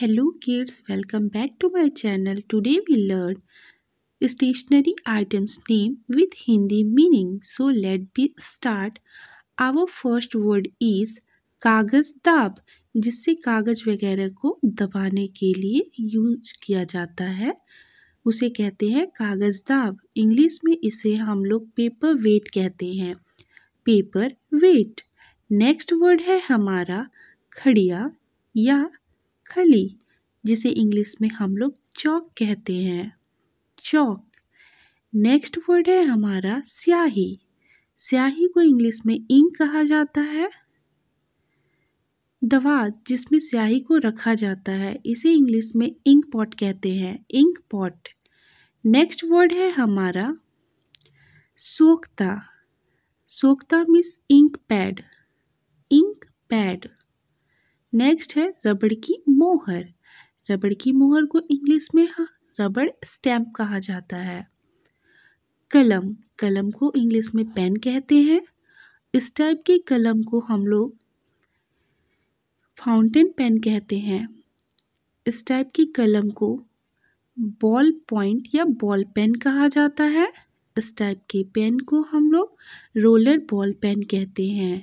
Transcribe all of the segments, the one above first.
hello kids welcome back to my channel today we learn stationery items name with Hindi meaning so let be start our first word is kaagaz daab जिससे कागज वगैरह को दबाने के लिए use किया जाता है उसे कहते हैं कागज दाब इंग्लिश में इसे हम लोग पेपर वेट कहते हैं पेपर वेट नेक्स्ट वर्ड है हमारा खड़िया या खली जिसे इंग्लिश में हम लोग चौक कहते हैं चौक नेक्स्ट वर्ड है हमारा स्याही स्याही को इंग्लिश में इंक कहा जाता है दवा जिसमें स्याही को रखा जाता है इसे इंग्लिश में इंक पॉट कहते हैं इंक पॉट नेक्स्ट वर्ड है हमारा sokhta sokhta means ink pad ink pad next है रबड़ की मोहर रबड़ की मोहर को इंग्लिश में रबड़ स्टैम्प कहा जाता है कलम कलम को इंग्लिश में पेन कहते हैं इस टाइप की कलम को हम लोग फाउंटेन पेन कहते हैं इस टाइप की कलम को बॉल पॉइंट या बॉल पेन कहा जाता है इस टाइप के पेन को हम लोग रोलर बॉल पेन कहते हैं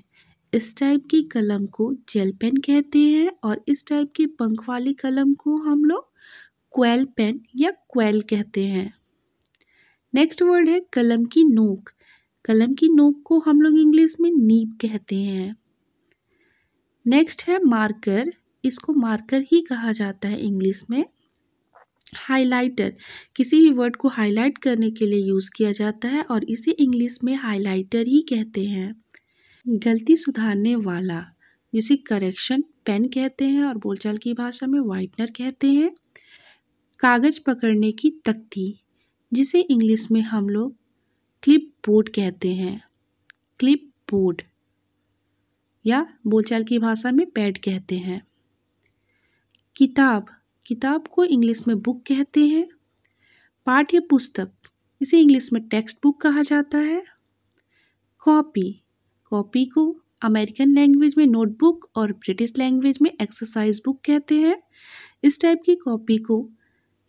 इस टाइप की कलम को जेल पेन कहते हैं और इस टाइप की पंख वाली कलम को हम लोग क्वेल पेन या क्वेल कहते हैं नेक्स्ट वर्ड है कलम की नोक कलम की नोक को हम लोग इंग्लिश में नीब कहते हैं नेक्स्ट है मार्कर इसको मार्कर ही कहा जाता है इंग्लिश में हाइलाइटर किसी भी वर्ड को हाईलाइट करने के लिए यूज़ किया जाता है और इसे इंग्लिश में हाइलाइटर ही कहते हैं गलती सुधारने वाला जिसे करेक्शन पेन कहते हैं और बोलचाल की भाषा में वाइटनर कहते हैं कागज़ पकड़ने की तख्ती जिसे इंग्लिश में हम लोग क्लिप बोर्ड कहते हैं क्लिप बोर्ड या बोलचाल की भाषा में पैड कहते हैं किताब किताब को इंग्लिश में बुक कहते हैं पाठ्य पुस्तक इसे इंग्लिश में टेक्स्ट बुक कहा जाता है कॉपी कॉपी को अमेरिकन लैंग्वेज में नोटबुक और ब्रिटिश लैंग्वेज में एक्सरसाइज बुक कहते हैं इस टाइप की कॉपी को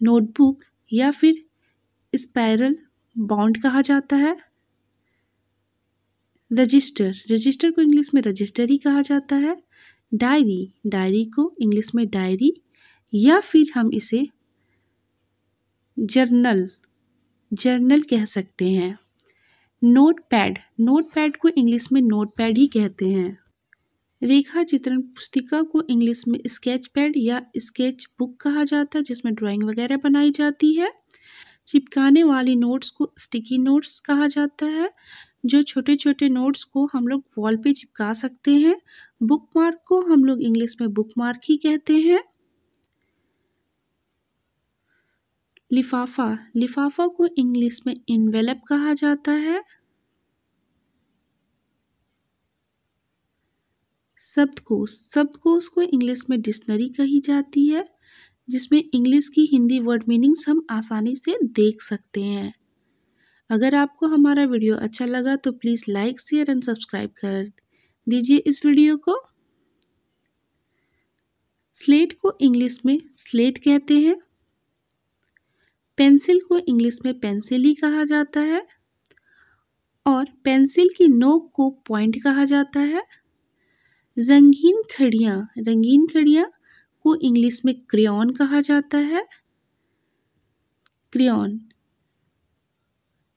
नोटबुक या फिर स्पायरल बाउंड कहा जाता है रजिस्टर रजिस्टर को इंग्लिश में रजिस्टर ही कहा जाता है डायरी डायरी को इंग्लिश में डायरी या फिर हम इसे जर्नल जर्नल कह सकते हैं नोटपैड नोटपैड को इंग्लिश में नोटपैड ही कहते हैं रेखा चित्रण पुस्तिका को इंग्लिश में स्केच पैड या स्केच बुक कहा जाता है जिसमें ड्राइंग वगैरह बनाई जाती है चिपकाने वाली नोट्स को स्टिकी नोट्स कहा जाता है जो छोटे छोटे नोट्स को हम लोग वॉल पे चिपका सकते हैं बुक मार्क को हम लोग इंग्लिश में बुक मार्क ही कहते हैं लिफाफा लिफाफा को इंग्लिश में इन्वेलप कहा जाता है शब्दकोश शब्दकोश को इंग्लिश में डिक्शनरी कही जाती है जिसमें इंग्लिश की हिंदी वर्ड मीनिंग्स हम आसानी से देख सकते हैं अगर आपको हमारा वीडियो अच्छा लगा तो please like share and subscribe कर दीजिए इस वीडियो को स्लेट को इंग्लिश में स्लेट कहते हैं पेंसिल को इंग्लिश में पेंसिल ही कहा जाता है और पेंसिल की नोक को पॉइंट कहा जाता है रंगीन खड़ियाँ रंगीन खड़ियाँ को इंग्लिश में क्रियॉन कहा जाता है क्रियॉन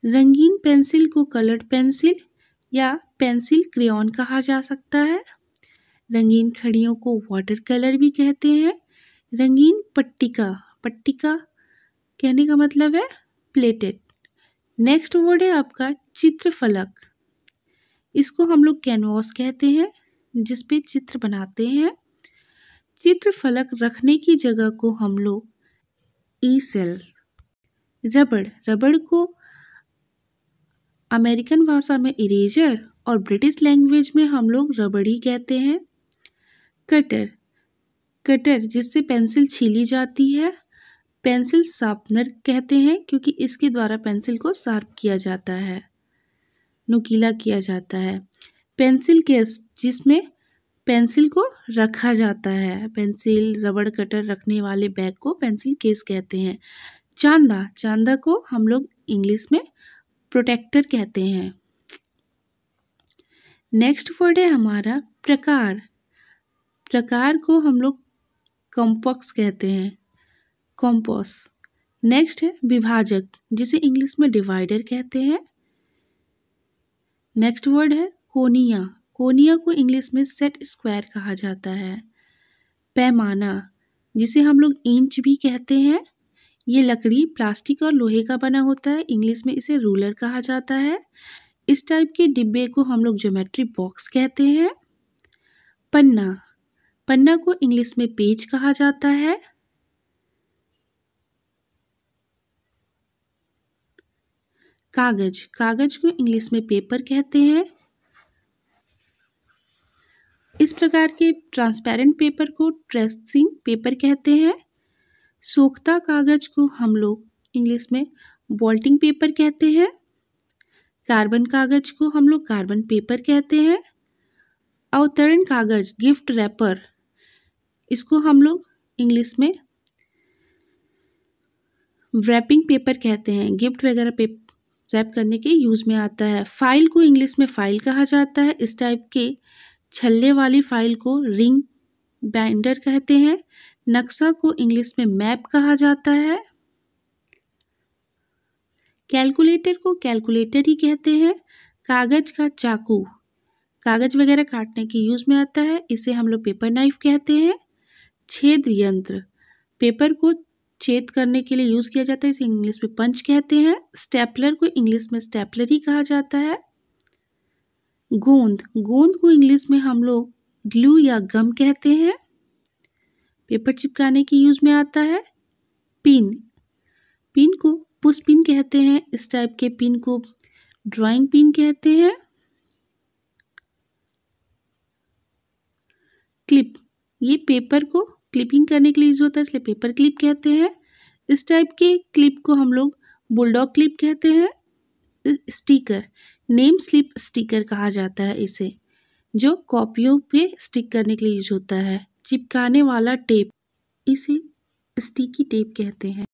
रंगीन पेंसिल को कलर्ड पेंसिल या पेंसिल क्रियॉन कहा जा सकता है रंगीन खड़ियों को वाटर कलर भी कहते हैं रंगीन पट्टिका पट्टिका कहने का मतलब है प्लेटेड नेक्स्ट वर्ड है आपका चित्रफलक इसको हम लोग कैनवास कहते हैं जिस पे चित्र बनाते हैं चित्रफलक रखने की जगह को हम लोग ई e सेल रबड़ रबड़ को अमेरिकन भाषा में इरेजर और ब्रिटिश लैंग्वेज में हम लोग रबड़ी कहते हैं कटर कटर जिससे पेंसिल छीली जाती है पेंसिल शार्पनर कहते हैं क्योंकि इसके द्वारा पेंसिल को शार्प किया जाता है नुकीला किया जाता है पेंसिल केस जिसमें पेंसिल को रखा जाता है पेंसिल रबड़ कटर रखने वाले बैग को पेंसिल केस कहते हैं चांदा चांदा को हम लोग इंग्लिश में प्रोटेक्टर कहते हैं नेक्स्ट वर्ड है हमारा प्रकार प्रकार को हम लोग कॉम्पॉक्स कहते हैं कॉम्पोस नेक्स्ट है विभाजक जिसे इंग्लिश में डिवाइडर कहते हैं नेक्स्ट वर्ड है कोनिया कोनिया को इंग्लिश में सेट स्क्वायर कहा जाता है पैमाना जिसे हम लोग इंच भी कहते हैं ये लकड़ी प्लास्टिक और लोहे का बना होता है इंग्लिश में इसे रूलर कहा जाता है इस टाइप के डिब्बे को हम लोग ज्योमेट्री बॉक्स कहते हैं पन्ना पन्ना को इंग्लिश में पेज कहा जाता है कागज कागज को इंग्लिश में पेपर कहते हैं इस प्रकार के ट्रांसपेरेंट पेपर को ट्रेसिंग पेपर कहते हैं सोखता कागज को हम लोग इंग्लिश में बॉल्टिंग पेपर कहते हैं कार्बन कागज को हम लोग कार्बन पेपर कहते हैं अवतरण कागज गिफ्ट रैपर इसको हम लोग इंग्लिश में रैपिंग पेपर कहते हैं गिफ्ट वगैरह रैप करने के यूज़ में आता है फाइल को इंग्लिश में फाइल कहा जाता है इस टाइप के छल्ले वाली फाइल को रिंग बाइंडर कहते हैं नक्शा को इंग्लिश में मैप कहा जाता है कैलकुलेटर को कैलकुलेटर ही कहते हैं कागज़ का चाकू कागज़ वगैरह काटने के यूज़ में आता है इसे हम लोग पेपर नाइफ कहते हैं छेद यंत्र पेपर को छेद करने के लिए यूज़ किया जाता है इसे इंग्लिश में पंच कहते हैं स्टेपलर को इंग्लिश में स्टेपलर ही कहा जाता है गोंद गोंद को इंग्लिश में हम लोग ग्लू या गम कहते हैं पेपर चिपकाने के यूज़ में आता है पिन पिन को पुश पिन कहते हैं इस टाइप के पिन को ड्राइंग पिन कहते हैं क्लिप ये पेपर को क्लिपिंग करने के लिए यूज़ होता है इसलिए पेपर क्लिप कहते हैं इस टाइप के क्लिप को हम लोग बुलडॉग क्लिप कहते हैं स्टिकर नेम स्लिप स्टिकर कहा जाता है इसे जो कॉपियों पे स्टिक करने के लिए यूज होता है चिपकाने वाला टेप इसे स्टिकी टेप कहते हैं